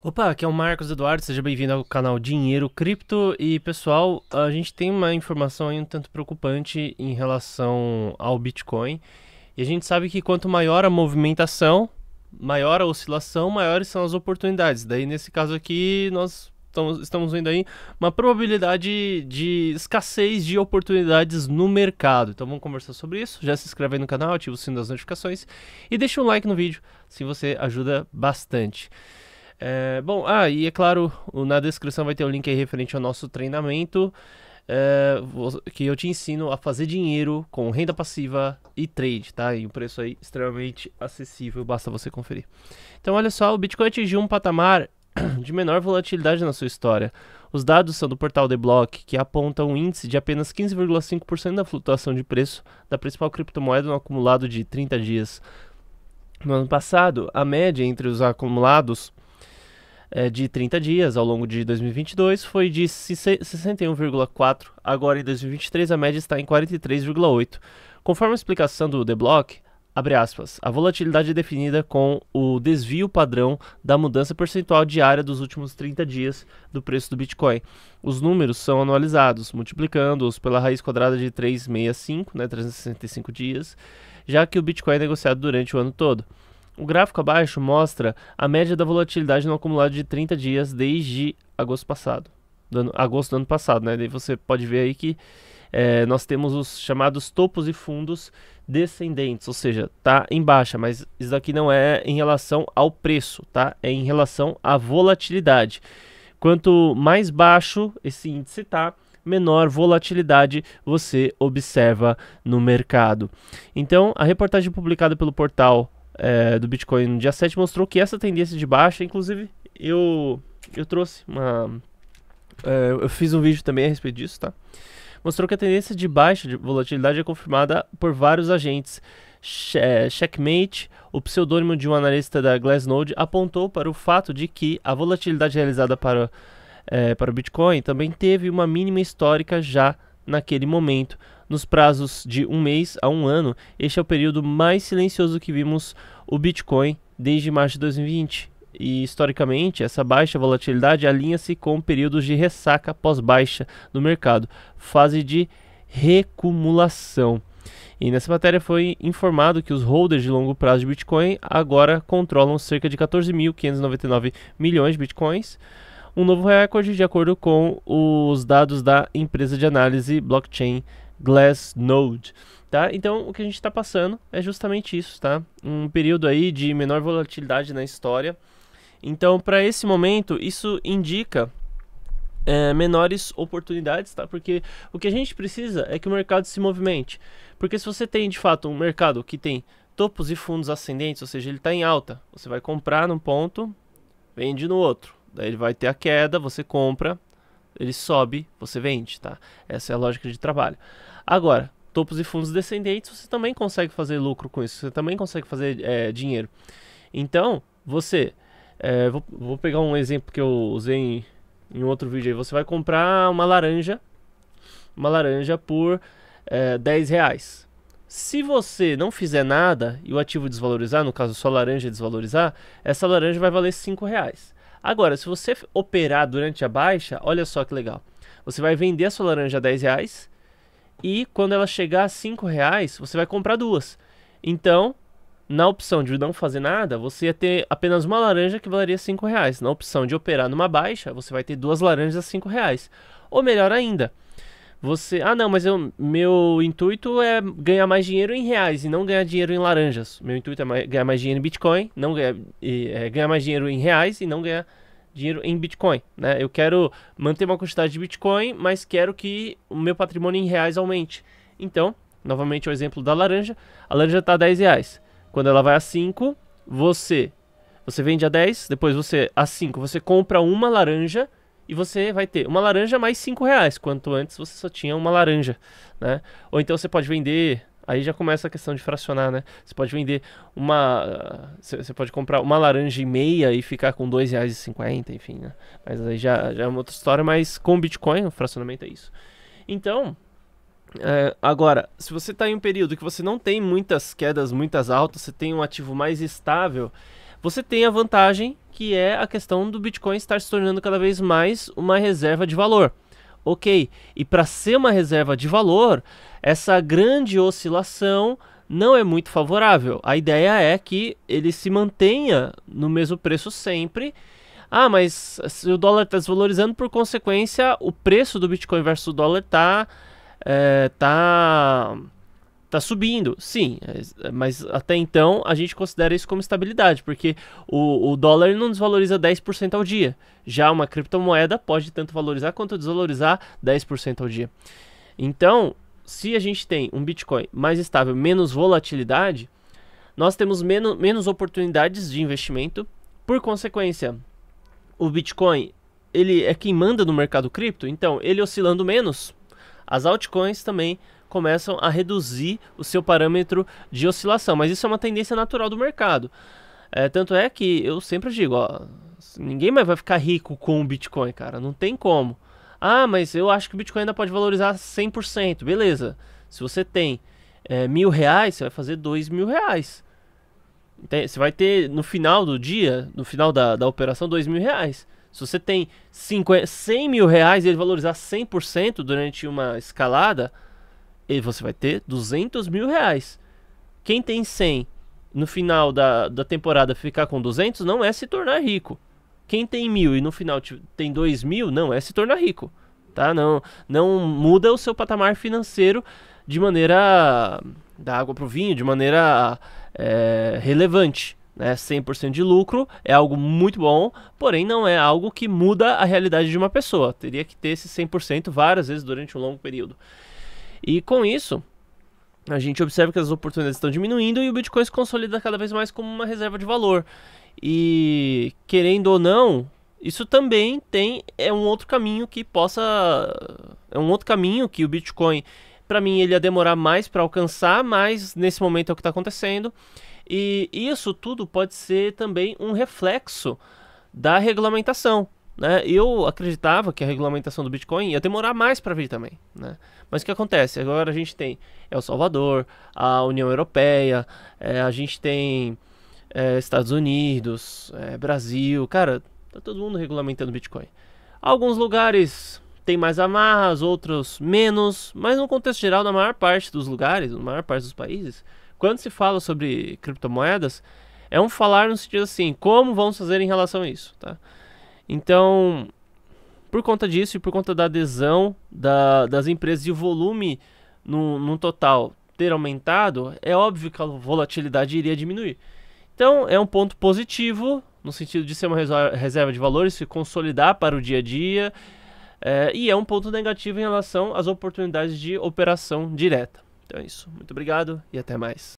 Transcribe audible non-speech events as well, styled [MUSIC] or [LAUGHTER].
Opa, aqui é o Marcos Eduardo, seja bem-vindo ao canal Dinheiro Cripto. E pessoal, a gente tem uma informação aí um tanto preocupante em relação ao Bitcoin. E a gente sabe que quanto maior a movimentação, maior a oscilação, maiores são as oportunidades. Daí, nesse caso aqui, nós estamos vendo aí uma probabilidade de escassez de oportunidades no mercado. Então vamos conversar sobre isso. Já se inscreve aí no canal, ativa o sino das notificações e deixa um like no vídeo, assim você ajuda bastante. É, bom, ah, e é claro, na descrição vai ter o um link aí referente ao nosso treinamento. É, que eu te ensino a fazer dinheiro com renda passiva e trade, tá? E um preço aí extremamente acessível, basta você conferir. Então, olha só, o Bitcoin atingiu um patamar [COUGHS] de menor volatilidade na sua história. Os dados são do portal The Block, que aponta um índice de apenas 15,5% da flutuação de preço da principal criptomoeda no acumulado de 30 dias. No ano passado, a média entre os acumulados é, de 30 dias ao longo de 2022 foi de 61,4, agora em 2023 a média está em 43,8. Conforme a explicação do The Block, abre aspas, a volatilidade é definida com o desvio padrão da mudança percentual diária dos últimos 30 dias do preço do Bitcoin. Os números são anualizados, multiplicando-os pela raiz quadrada de 365, né, 365 dias, já que o Bitcoin é negociado durante o ano todo. O gráfico abaixo mostra a média da volatilidade no acumulado de 30 dias desde agosto passado. Do ano, agosto do ano passado, né? Daí você pode ver aí que é, nós temos os chamados topos e fundos descendentes, ou seja, tá em baixa, mas isso aqui não é em relação ao preço, tá? É em relação à volatilidade. Quanto mais baixo esse índice tá, menor volatilidade você observa no mercado. Então, a reportagem publicada pelo portal é, do Bitcoin no dia 7 mostrou que essa tendência de baixa, inclusive eu, eu trouxe uma. É, eu fiz um vídeo também a respeito disso, tá? Mostrou que a tendência de baixa de volatilidade é confirmada por vários agentes. Checkmate, o pseudônimo de um analista da Glassnode, apontou para o fato de que a volatilidade realizada para, é, para o Bitcoin também teve uma mínima histórica já naquele momento, nos prazos de um mês a um ano, este é o período mais silencioso que vimos o Bitcoin desde março de 2020. E historicamente, essa baixa volatilidade alinha-se com períodos de ressaca pós-baixa no mercado, fase de recumulação. E nessa matéria foi informado que os holders de longo prazo de Bitcoin agora controlam cerca de 14.599 milhões de Bitcoins, um novo recorde de acordo com os dados da empresa de análise blockchain Glassnode. Tá? Então, o que a gente está passando é justamente isso, tá? Um período aí de menor volatilidade na história. Então, para esse momento, isso indica é, menores oportunidades, tá? Porque o que a gente precisa é que o mercado se movimente. Porque se você tem, de fato, um mercado que tem topos e fundos ascendentes, ou seja, ele está em alta, você vai comprar num ponto, vende no outro. Daí ele vai ter a queda, você compra, ele sobe, você vende, tá? Essa é a lógica de trabalho. Agora, topos e fundos descendentes, você também consegue fazer lucro com isso, você também consegue fazer é, dinheiro. Então, você, é, vou, vou, pegar um exemplo que eu usei em, em, outro vídeo aí, você vai comprar uma laranja, uma laranja por é, 10 reais. Se você não fizer nada e o ativo desvalorizar, no caso sua laranja desvalorizar, essa laranja vai valer 5 reais. Agora, se você operar durante a baixa, olha só que legal. Você vai vender a sua laranja a 10 reais e quando ela chegar a 5 reais, você vai comprar duas. Então, na opção de não fazer nada, você ia ter apenas uma laranja que valeria 5 reais. Na opção de operar numa baixa, você vai ter duas laranjas a 5 reais. Ou melhor ainda, você, ah não, mas eu, meu intuito é ganhar mais dinheiro em reais e não ganhar dinheiro em laranjas. Meu intuito é mais, ganhar mais dinheiro em Bitcoin, não ganhar, é, ganhar mais dinheiro em reais e não ganhar dinheiro em Bitcoin, né? Eu quero manter uma quantidade de Bitcoin, mas quero que o meu patrimônio em reais aumente. Então, novamente o exemplo da laranja, a laranja está a 10 reais. Quando ela vai a 5, você você vende a 10, depois você a 5, você compra uma laranja e você vai ter uma laranja mais cinco reais, quanto antes você só tinha uma laranja, né? Ou então você pode vender, aí já começa a questão de fracionar, né? Você pode vender uma, você pode comprar uma laranja e meia e ficar com dois reais e cinquenta, enfim, né? Mas aí já, já é uma outra história, mas com o Bitcoin o fracionamento é isso. Então, é, agora, se você está em um período que você não tem muitas quedas, muitas altas, você tem um ativo mais estável, você tem a vantagem que é a questão do Bitcoin estar se tornando cada vez mais uma reserva de valor. Ok, e para ser uma reserva de valor, essa grande oscilação não é muito favorável. A ideia é que ele se mantenha no mesmo preço sempre. Ah, mas se o dólar está desvalorizando, por consequência, o preço do Bitcoin versus o dólar está é, tá, eh, tá Tá subindo, sim, mas até então a gente considera isso como estabilidade, porque o, o dólar não desvaloriza 10% ao dia. Já uma criptomoeda pode tanto valorizar quanto desvalorizar 10% ao dia. Então, se a gente tem um Bitcoin mais estável, menos volatilidade, nós temos menos, menos oportunidades de investimento. Por consequência, o Bitcoin ele é quem manda no mercado cripto, então ele oscilando menos, as altcoins também começam a reduzir o seu parâmetro de oscilação. Mas isso é uma tendência natural do mercado. É, tanto é que eu sempre digo, ó, ninguém mais vai ficar rico com o Bitcoin, cara. Não tem como. Ah, mas eu acho que o Bitcoin ainda pode valorizar 100%. Beleza. Se você tem é, mil reais, você vai fazer dois mil reais. Você vai ter no final do dia, no final da, da operação, dois mil reais. Se você tem 50, 100 mil reais e ele valorizar 100% durante uma escalada, e você vai ter 200 mil reais. Quem tem 100 no final da, da temporada ficar com 200 não é se tornar rico. Quem tem mil e no final tem 2 mil não é se tornar rico. Tá? Não, não muda o seu patamar financeiro de maneira da água para o vinho, de maneira é, relevante. Né? 100% de lucro é algo muito bom, porém não é algo que muda a realidade de uma pessoa. Teria que ter esse 100% várias vezes durante um longo período. E com isso, a gente observa que as oportunidades estão diminuindo e o Bitcoin se consolida cada vez mais como uma reserva de valor. E querendo ou não, isso também tem é um outro caminho que possa é um outro caminho que o Bitcoin para mim ele ia demorar mais para alcançar, mas nesse momento é o que está acontecendo. E isso tudo pode ser também um reflexo da regulamentação né? Eu acreditava que a regulamentação do Bitcoin ia demorar mais para vir também, né? Mas o que acontece? Agora a gente tem El é Salvador, a União Europeia, é, a gente tem é, Estados Unidos, é, Brasil, cara, tá todo mundo regulamentando Bitcoin. Alguns lugares tem mais amarras, outros menos, mas no contexto geral, na maior parte dos lugares, na maior parte dos países, quando se fala sobre criptomoedas, é um falar no sentido assim, como vamos fazer em relação a isso, tá? Então, por conta disso e por conta da adesão da, das empresas e o volume no, no total ter aumentado, é óbvio que a volatilidade iria diminuir. Então, é um ponto positivo no sentido de ser uma reserva de valores, se consolidar para o dia a dia, é, e é um ponto negativo em relação às oportunidades de operação direta. Então é isso. Muito obrigado e até mais.